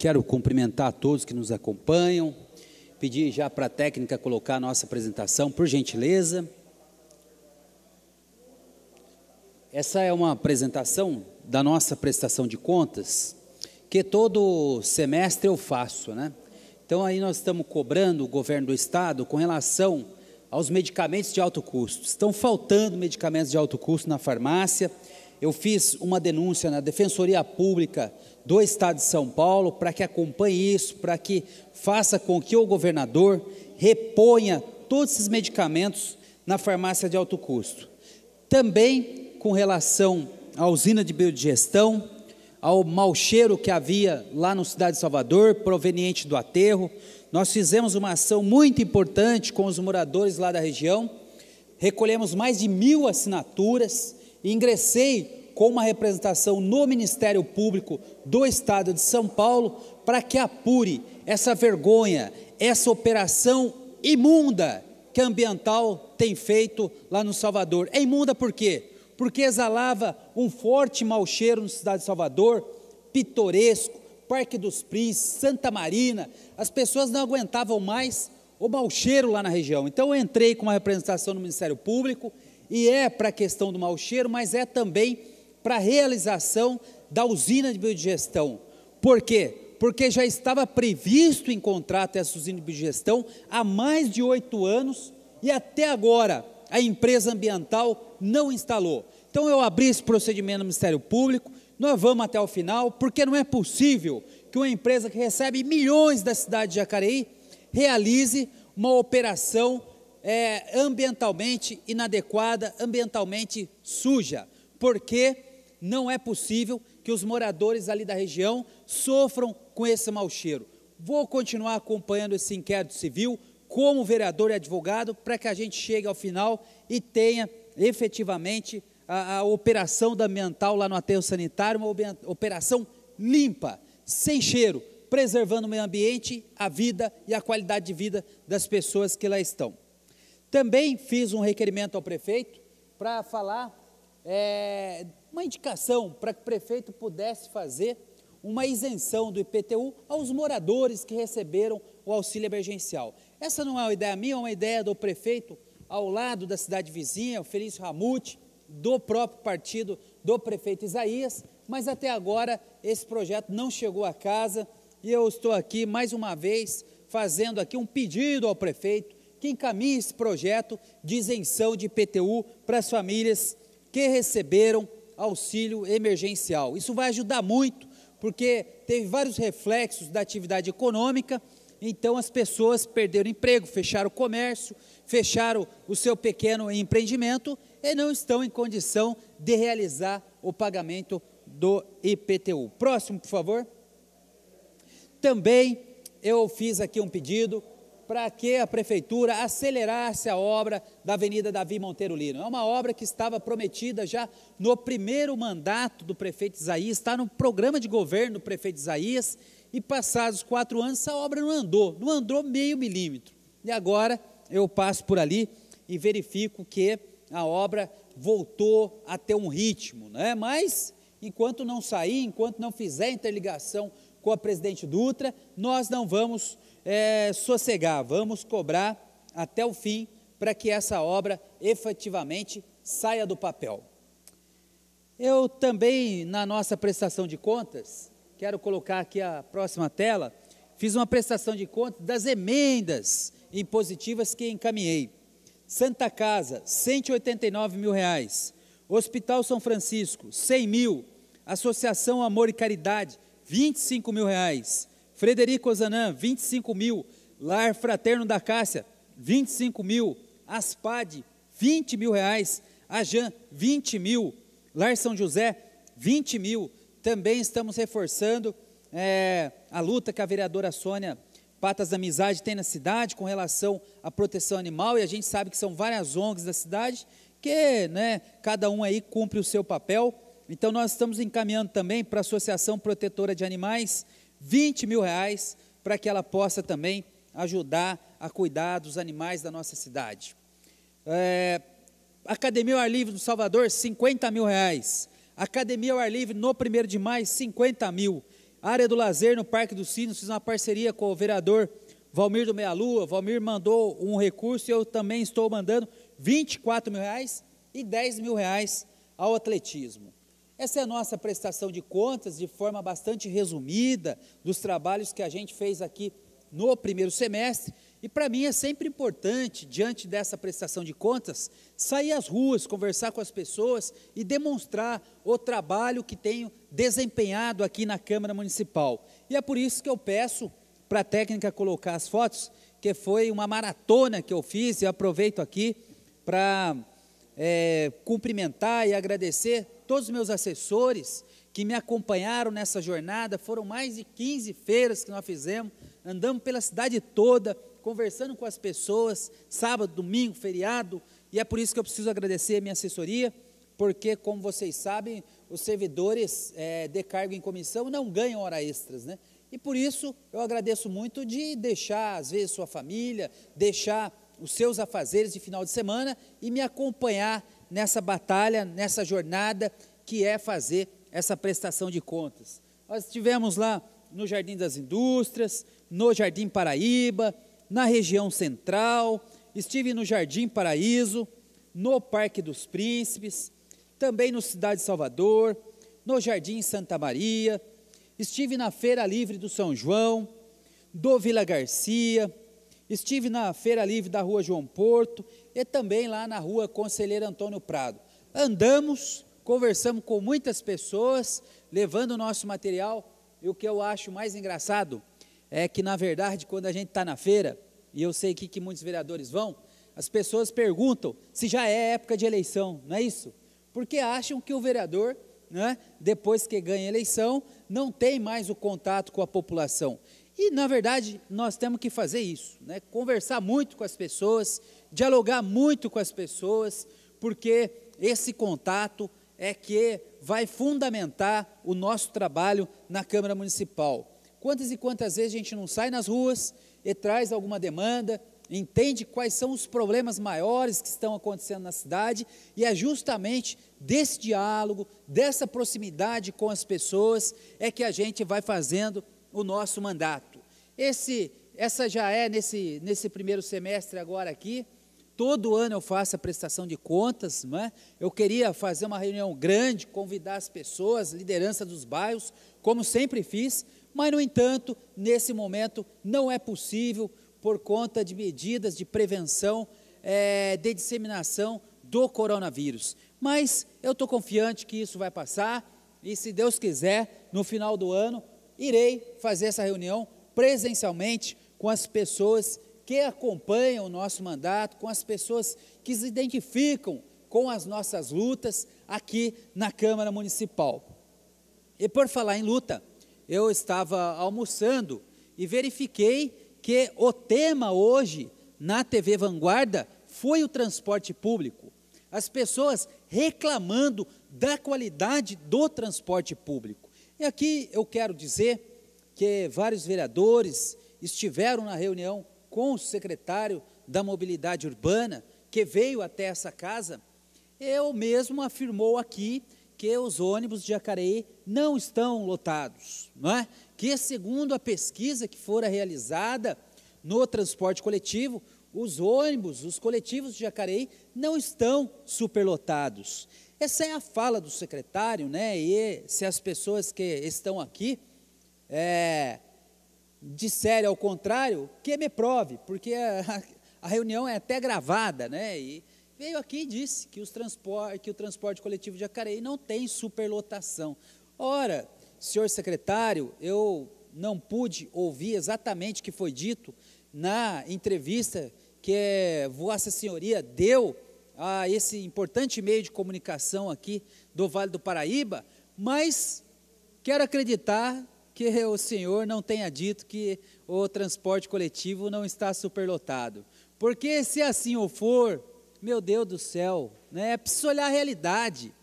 Quero cumprimentar a todos que nos acompanham, pedir já para a técnica colocar a nossa apresentação, por gentileza. Essa é uma apresentação da nossa prestação de contas, que todo semestre eu faço, né? Então aí nós estamos cobrando o governo do estado com relação aos medicamentos de alto custo. Estão faltando medicamentos de alto custo na farmácia. Eu fiz uma denúncia na Defensoria Pública do Estado de São Paulo para que acompanhe isso, para que faça com que o governador reponha todos esses medicamentos na farmácia de alto custo. Também com relação à usina de biodigestão, ao mau cheiro que havia lá no Cidade de Salvador, proveniente do aterro, nós fizemos uma ação muito importante com os moradores lá da região, recolhemos mais de mil assinaturas, ingressei com uma representação no Ministério Público do Estado de São Paulo para que apure essa vergonha, essa operação imunda que a Ambiental tem feito lá no Salvador. É imunda por quê? Porque exalava um forte mau cheiro no cidade de Salvador, pitoresco, Parque dos Príncipes, Santa Marina, as pessoas não aguentavam mais o mau cheiro lá na região. Então eu entrei com uma representação no Ministério Público e é para a questão do mau cheiro, mas é também para a realização da usina de biodigestão. Por quê? Porque já estava previsto em contrato essa usina de biodigestão há mais de oito anos e até agora a empresa ambiental não instalou. Então eu abri esse procedimento no Ministério Público, nós vamos até o final, porque não é possível que uma empresa que recebe milhões da cidade de Jacareí realize uma operação é, ambientalmente inadequada, ambientalmente suja, Por porque não é possível que os moradores ali da região sofram com esse mau cheiro. Vou continuar acompanhando esse inquérito civil como vereador e advogado para que a gente chegue ao final e tenha efetivamente a, a operação da ambiental lá no aterro sanitário, uma operação limpa, sem cheiro, preservando o meio ambiente, a vida e a qualidade de vida das pessoas que lá estão. Também fiz um requerimento ao prefeito para falar é, uma indicação para que o prefeito pudesse fazer uma isenção do IPTU aos moradores que receberam o auxílio emergencial. Essa não é uma ideia minha, é uma ideia do prefeito ao lado da cidade vizinha, o Felício Ramute, do próprio partido do prefeito Isaías, mas até agora esse projeto não chegou à casa e eu estou aqui mais uma vez fazendo aqui um pedido ao prefeito que encaminhe esse projeto de isenção de IPTU para as famílias que receberam auxílio emergencial. Isso vai ajudar muito, porque teve vários reflexos da atividade econômica, então as pessoas perderam emprego, fecharam o comércio, fecharam o seu pequeno empreendimento e não estão em condição de realizar o pagamento do IPTU. Próximo, por favor. Também eu fiz aqui um pedido para que a prefeitura acelerasse a obra da Avenida Davi Monteiro Lino. É uma obra que estava prometida já no primeiro mandato do prefeito Isaías, está no programa de governo do prefeito Isaías, e passados quatro anos essa obra não andou, não andou meio milímetro. E agora eu passo por ali e verifico que a obra voltou a ter um ritmo, né? mas enquanto não sair, enquanto não fizer interligação com a presidente Dutra, nós não vamos é, sossegar, vamos cobrar até o fim para que essa obra efetivamente saia do papel. Eu também, na nossa prestação de contas, quero colocar aqui a próxima tela, fiz uma prestação de contas das emendas impositivas que encaminhei. Santa Casa, 189 mil reais. Hospital São Francisco, 100 mil. Associação Amor e Caridade, 25 mil reais. Frederico Zanã, 25 mil. Lar Fraterno da Cássia, 25 mil. Aspad, 20 mil reais. Ajan, 20 mil. Lar São José, 20 mil. Também estamos reforçando é, a luta que a vereadora Sônia Patas da Amizade tem na cidade com relação à proteção animal, e a gente sabe que são várias ONGs da cidade, que né, cada um aí cumpre o seu papel. Então, nós estamos encaminhando também para a Associação Protetora de Animais 20 mil reais para que ela possa também ajudar a cuidar dos animais da nossa cidade. É, Academia ao Ar Livre do Salvador, 50 mil reais. Academia ao Ar Livre no 1 de maio, 50 mil. Área do Lazer no Parque dos Sinos, fiz uma parceria com o vereador Valmir do Meia Lua. Valmir mandou um recurso e eu também estou mandando 24 mil reais e 10 mil reais ao atletismo. Essa é a nossa prestação de contas de forma bastante resumida dos trabalhos que a gente fez aqui no primeiro semestre. E para mim é sempre importante, diante dessa prestação de contas, sair às ruas, conversar com as pessoas e demonstrar o trabalho que tenho desempenhado aqui na Câmara Municipal. E é por isso que eu peço para a técnica colocar as fotos, que foi uma maratona que eu fiz e aproveito aqui para é, cumprimentar e agradecer todos os meus assessores que me acompanharam nessa jornada. Foram mais de 15 feiras que nós fizemos, andamos pela cidade toda, conversando com as pessoas, sábado, domingo, feriado, e é por isso que eu preciso agradecer a minha assessoria, porque, como vocês sabem, os servidores é, de cargo em comissão não ganham hora extras, né? E por isso eu agradeço muito de deixar, às vezes, sua família, deixar os seus afazeres de final de semana e me acompanhar nessa batalha, nessa jornada, que é fazer essa prestação de contas. Nós estivemos lá no Jardim das Indústrias, no Jardim Paraíba, na região central, estive no Jardim Paraíso, no Parque dos Príncipes, também no Cidade Salvador, no Jardim Santa Maria, estive na Feira Livre do São João, do Vila Garcia, Estive na Feira Livre da Rua João Porto e também lá na Rua Conselheiro Antônio Prado. Andamos, conversamos com muitas pessoas, levando o nosso material. E o que eu acho mais engraçado é que, na verdade, quando a gente está na feira, e eu sei que, que muitos vereadores vão, as pessoas perguntam se já é época de eleição, não é isso? Porque acham que o vereador, né, depois que ganha a eleição, não tem mais o contato com a população. E, na verdade, nós temos que fazer isso, né? conversar muito com as pessoas, dialogar muito com as pessoas, porque esse contato é que vai fundamentar o nosso trabalho na Câmara Municipal. Quantas e quantas vezes a gente não sai nas ruas e traz alguma demanda, entende quais são os problemas maiores que estão acontecendo na cidade e é justamente desse diálogo, dessa proximidade com as pessoas é que a gente vai fazendo o nosso mandato. Esse, essa já é nesse, nesse primeiro semestre agora aqui. Todo ano eu faço a prestação de contas, né? eu queria fazer uma reunião grande, convidar as pessoas, liderança dos bairros, como sempre fiz, mas, no entanto, nesse momento não é possível por conta de medidas de prevenção é, de disseminação do coronavírus. Mas eu estou confiante que isso vai passar e, se Deus quiser, no final do ano irei fazer essa reunião presencialmente com as pessoas que acompanham o nosso mandato, com as pessoas que se identificam com as nossas lutas aqui na Câmara Municipal. E por falar em luta, eu estava almoçando e verifiquei que o tema hoje na TV Vanguarda foi o transporte público. As pessoas reclamando da qualidade do transporte público. E aqui eu quero dizer que vários vereadores estiveram na reunião com o secretário da Mobilidade Urbana, que veio até essa casa, eu mesmo afirmou aqui que os ônibus de Jacareí não estão lotados, não é? Que segundo a pesquisa que fora realizada no transporte coletivo, os ônibus, os coletivos de Jacareí não estão superlotados. Essa é a fala do secretário, né? E se as pessoas que estão aqui é, disser ao contrário, que me prove, porque a, a reunião é até gravada, né? E veio aqui e disse que, os que o transporte coletivo de Jacareí não tem superlotação. Ora, senhor secretário, eu não pude ouvir exatamente o que foi dito na entrevista que é Vossa Senhoria deu a esse importante meio de comunicação aqui do Vale do Paraíba, mas quero acreditar que o senhor não tenha dito que o transporte coletivo não está superlotado. Porque se assim o for, meu Deus do céu, né? É preciso olhar a realidade.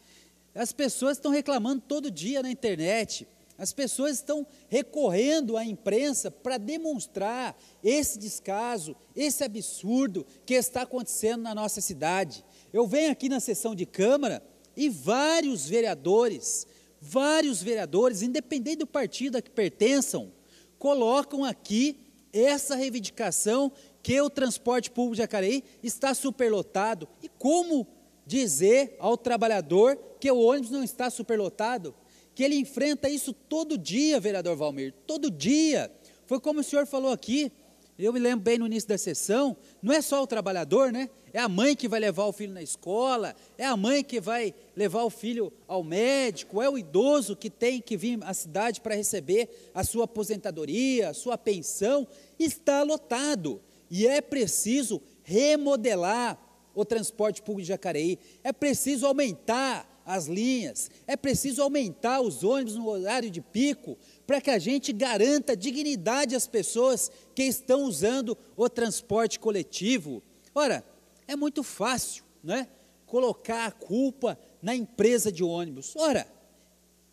As pessoas estão reclamando todo dia na internet. As pessoas estão recorrendo à imprensa para demonstrar esse descaso, esse absurdo que está acontecendo na nossa cidade. Eu venho aqui na sessão de Câmara e vários vereadores vários vereadores, independente do partido a que pertençam, colocam aqui essa reivindicação que o transporte público de Jacareí está superlotado. E como dizer ao trabalhador que o ônibus não está superlotado? Que ele enfrenta isso todo dia, vereador Valmir, todo dia. Foi como o senhor falou aqui, eu me lembro bem no início da sessão, não é só o trabalhador, né? É a mãe que vai levar o filho na escola, é a mãe que vai levar o filho ao médico, é o idoso que tem que vir à cidade para receber a sua aposentadoria, a sua pensão. Está lotado e é preciso remodelar o transporte público de Jacareí, é preciso aumentar as linhas, é preciso aumentar os ônibus no horário de pico para que a gente garanta dignidade às pessoas que estão usando o transporte coletivo. Ora, é muito fácil, né? Colocar a culpa na empresa de ônibus. Ora,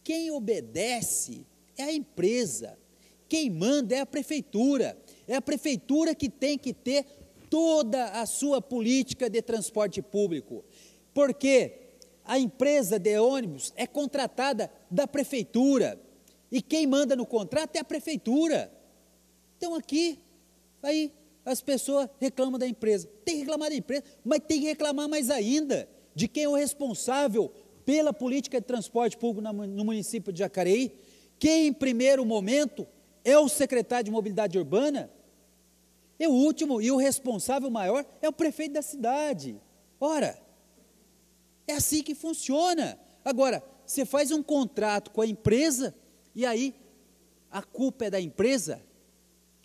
quem obedece é a empresa, quem manda é a prefeitura. É a prefeitura que tem que ter toda a sua política de transporte público. Porque a empresa de ônibus é contratada da prefeitura. E quem manda no contrato é a prefeitura. Então aqui, aí as pessoas reclamam da empresa. Tem que reclamar da empresa, mas tem que reclamar mais ainda de quem é o responsável pela política de transporte público no município de Jacareí, quem em primeiro momento é o secretário de mobilidade urbana, e o último e o responsável maior é o prefeito da cidade. Ora, é assim que funciona. Agora, você faz um contrato com a empresa e aí a culpa é da empresa?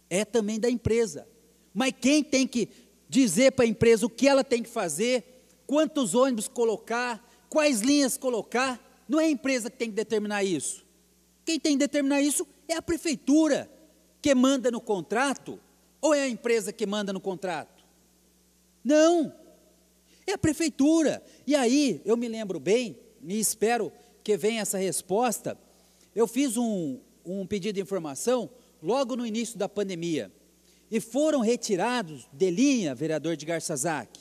É também da empresa. Mas quem tem que dizer para a empresa o que ela tem que fazer, quantos ônibus colocar, quais linhas colocar, não é a empresa que tem que determinar isso. Quem tem que determinar isso é a prefeitura que manda no contrato ou é a empresa que manda no contrato? Não, é a prefeitura. E aí, eu me lembro bem, e espero que venha essa resposta. Eu fiz um, um pedido de informação logo no início da pandemia. E foram retirados de linha, vereador de Garçazac,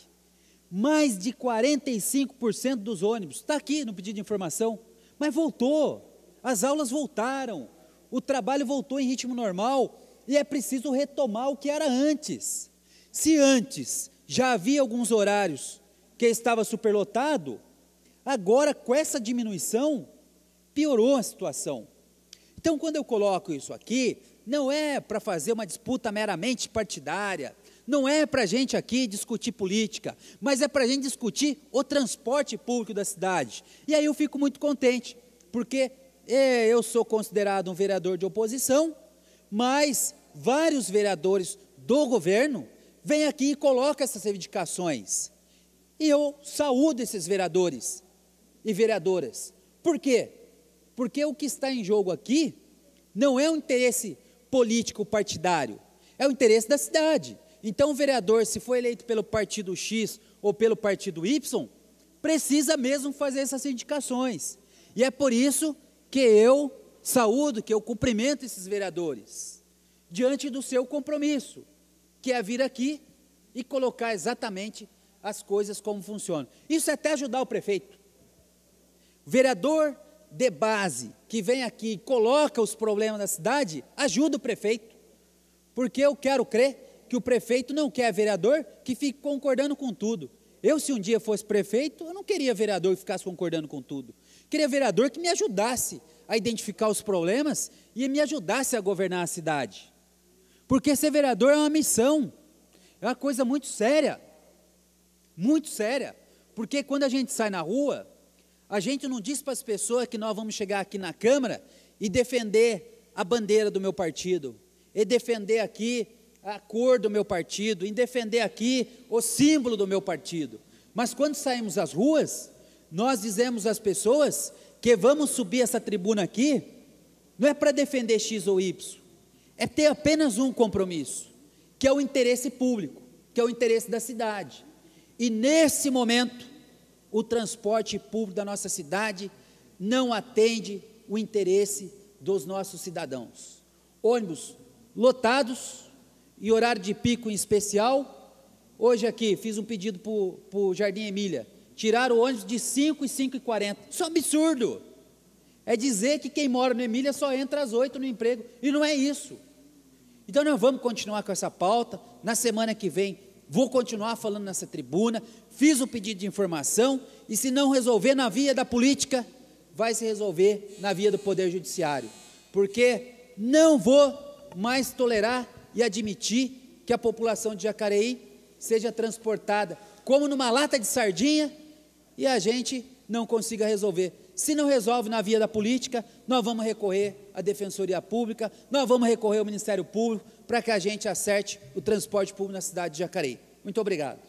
mais de 45% dos ônibus. Está aqui no pedido de informação. Mas voltou. As aulas voltaram. O trabalho voltou em ritmo normal. E é preciso retomar o que era antes. Se antes já havia alguns horários que estava superlotado, agora com essa diminuição, piorou a situação. Então, quando eu coloco isso aqui, não é para fazer uma disputa meramente partidária, não é para a gente aqui discutir política, mas é para a gente discutir o transporte público da cidade. E aí eu fico muito contente, porque é, eu sou considerado um vereador de oposição, mas vários vereadores do governo vêm aqui e colocam essas reivindicações. E eu saúdo esses vereadores e vereadoras. Por quê? Porque o que está em jogo aqui não é um interesse político partidário, é o interesse da cidade. Então, o vereador, se for eleito pelo partido X ou pelo partido Y, precisa mesmo fazer essas indicações. E é por isso que eu saúdo, que eu cumprimento esses vereadores, diante do seu compromisso, que é vir aqui e colocar exatamente as coisas como funcionam. Isso é até ajudar o prefeito. O vereador de base que vem aqui e coloca os problemas da cidade, ajuda o prefeito. Porque eu quero crer que o prefeito não quer vereador que fique concordando com tudo. Eu, se um dia fosse prefeito, eu não queria vereador que ficasse concordando com tudo. Queria vereador que me ajudasse a identificar os problemas e me ajudasse a governar a cidade. Porque ser vereador é uma missão, é uma coisa muito séria muito séria, porque quando a gente sai na rua, a gente não diz para as pessoas que nós vamos chegar aqui na Câmara e defender a bandeira do meu partido, e defender aqui a cor do meu partido, e defender aqui o símbolo do meu partido. Mas quando saímos às ruas, nós dizemos às pessoas que vamos subir essa tribuna aqui, não é para defender X ou Y, é ter apenas um compromisso, que é o interesse público, que é o interesse da cidade. E nesse momento, o transporte público da nossa cidade não atende o interesse dos nossos cidadãos. Ônibus lotados e horário de pico em especial. Hoje aqui fiz um pedido para o Jardim Emília. tirar o ônibus de 5 e 5 e 40. Isso é um absurdo. É dizer que quem mora no Emília só entra às 8 no emprego. E não é isso. Então nós vamos continuar com essa pauta. Na semana que vem Vou continuar falando nessa tribuna, fiz o pedido de informação e se não resolver na via da política, vai se resolver na via do poder judiciário, porque não vou mais tolerar e admitir que a população de Jacareí seja transportada como numa lata de sardinha e a gente não consiga resolver. Se não resolve na via da política, nós vamos recorrer a Defensoria Pública, nós vamos recorrer ao Ministério Público para que a gente acerte o transporte público na cidade de Jacareí. Muito obrigado.